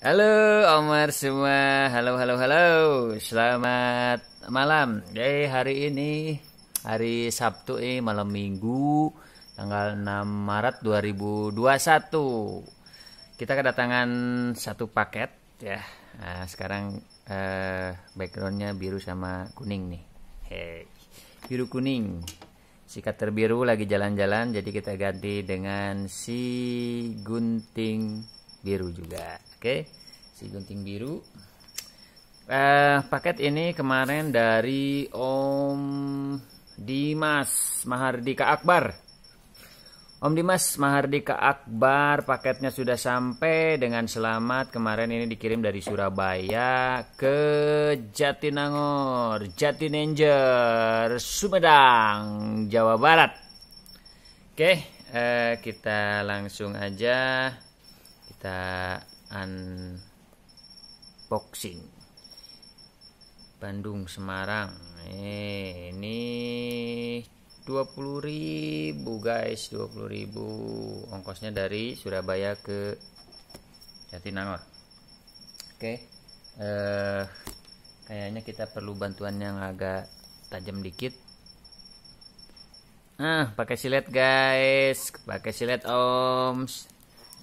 Halo Omar semua, halo halo halo, selamat malam. Jadi eh, hari ini hari Sabtu eh malam Minggu tanggal 6 Maret 2021. Kita kedatangan satu paket ya. Nah, sekarang eh, backgroundnya biru sama kuning nih. Hey, biru kuning. Si terbiru lagi jalan-jalan, jadi kita ganti dengan si gunting biru juga oke okay? si gunting biru eh, paket ini kemarin dari Om Dimas Mahardika Akbar Om Dimas Mahardika Akbar paketnya sudah sampai dengan selamat kemarin ini dikirim dari Surabaya ke Jatinangor Jatinanger Sumedang Jawa Barat Oke eh, kita langsung aja kita unboxing Bandung Semarang eh, ini 20.000 guys 20.000 ongkosnya dari Surabaya ke Jatinangor oke okay. eh, kayaknya kita perlu bantuan yang agak tajam dikit ah pakai silet guys pakai silet oms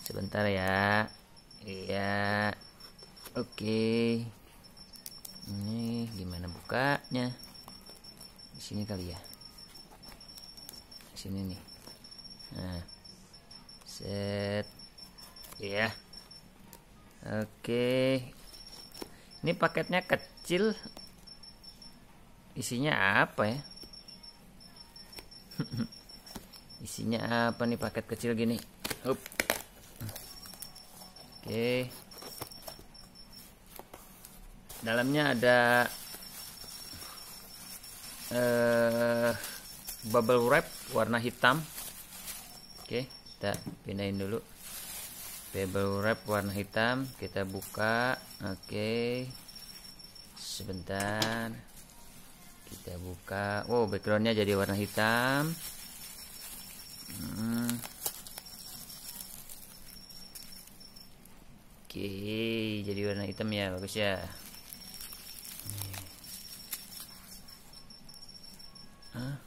sebentar ya iya oke ini gimana bukanya di sini kali ya di sini nih nah set iya oke ini paketnya kecil isinya apa ya isinya apa nih paket kecil gini up Oke. Dalamnya ada eh, bubble wrap warna hitam. Oke, kita pindahin dulu. Bubble wrap warna hitam kita buka. Oke. Sebentar. Kita buka. Wow, backgroundnya jadi warna hitam. Oke, jadi warna hitam ya, bagus ya. Hah?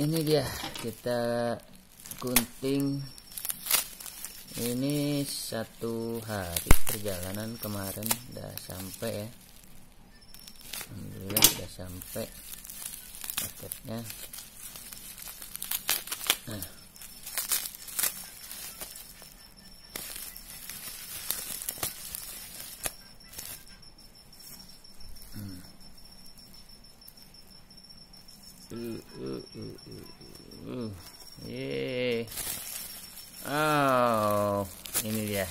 Ini dia, kita gunting ini satu hari perjalanan kemarin udah sampai ya Alhamdulillah udah sampai paketnya nah Oh, ini dia.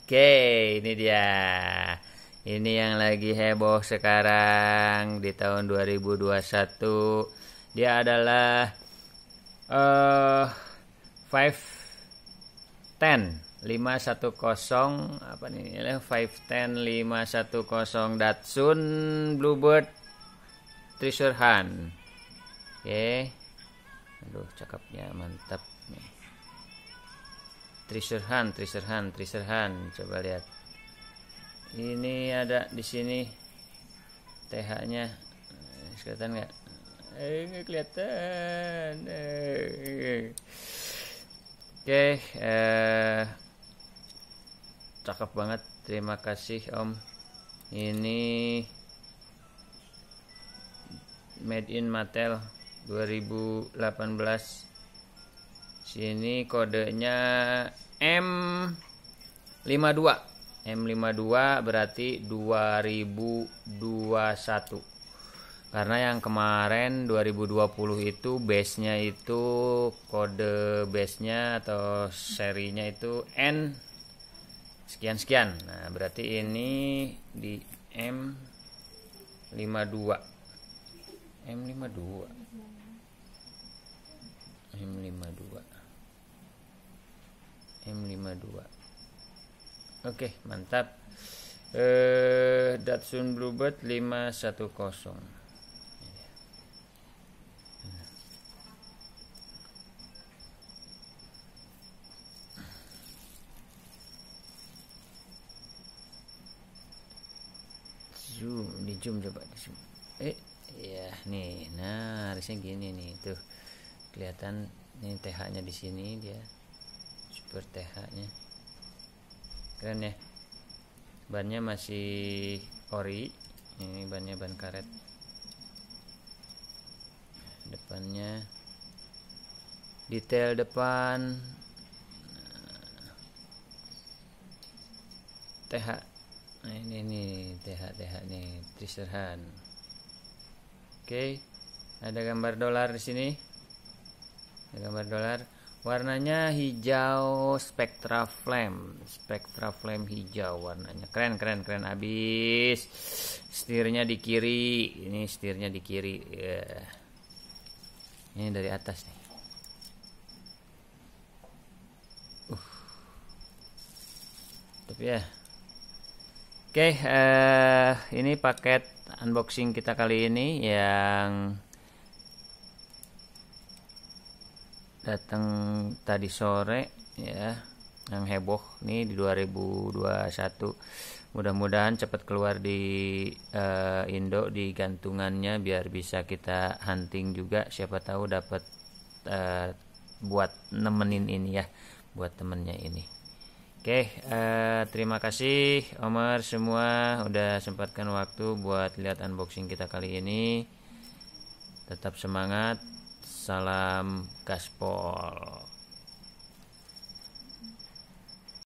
Oke, ini dia. Ini yang lagi heboh sekarang di tahun 2021. Dia adalah eh uh, 510 510 apa nih 510 510 Datsun Bluebird Treasure Hunt oke okay. aduh cakepnya mantap nih Treasure Hunt Treasure Hunt Treasure Hunt coba lihat ini ada di sini TH nya kelihatan nggak eh nggak kelihatan eh. oke okay, eh cakep banget terima kasih om ini made in Mattel 2018 sini kodenya M52 M52 berarti 2021 karena yang kemarin 2020 itu base-nya itu kode base-nya atau serinya itu N sekian-sekian. Nah, berarti ini di M52. M52. M52. M52. Oke, mantap. Eh Datsun Bluebird 510. zoom di zoom coba di zoom eh ya nih nah harusnya gini nih tuh kelihatan nih TH nya di sini dia super TH nya keren ya bannya masih ori ini bannya ban karet depannya detail depan nah, TH Nah, ini nih TH-TH nih Trisirhan. Oke. Ada gambar dolar di sini. Ada gambar dolar. Warnanya hijau spectra flame, spectra flame hijau warnanya. Keren keren keren abis. Setirnya di kiri, ini setirnya di kiri. Yeah. Ini dari atas nih. Uh. Tapi ya. Oke, okay, uh, eh, ini paket unboxing kita kali ini yang datang tadi sore ya, yang heboh nih di 2021. Mudah-mudahan cepat keluar di uh, Indo di gantungannya biar bisa kita hunting juga siapa tahu dapat uh, buat nemenin ini ya, buat temennya ini. Oke, uh, terima kasih Omar semua udah sempatkan waktu buat lihat unboxing kita kali ini. Tetap semangat. Salam Gaspol.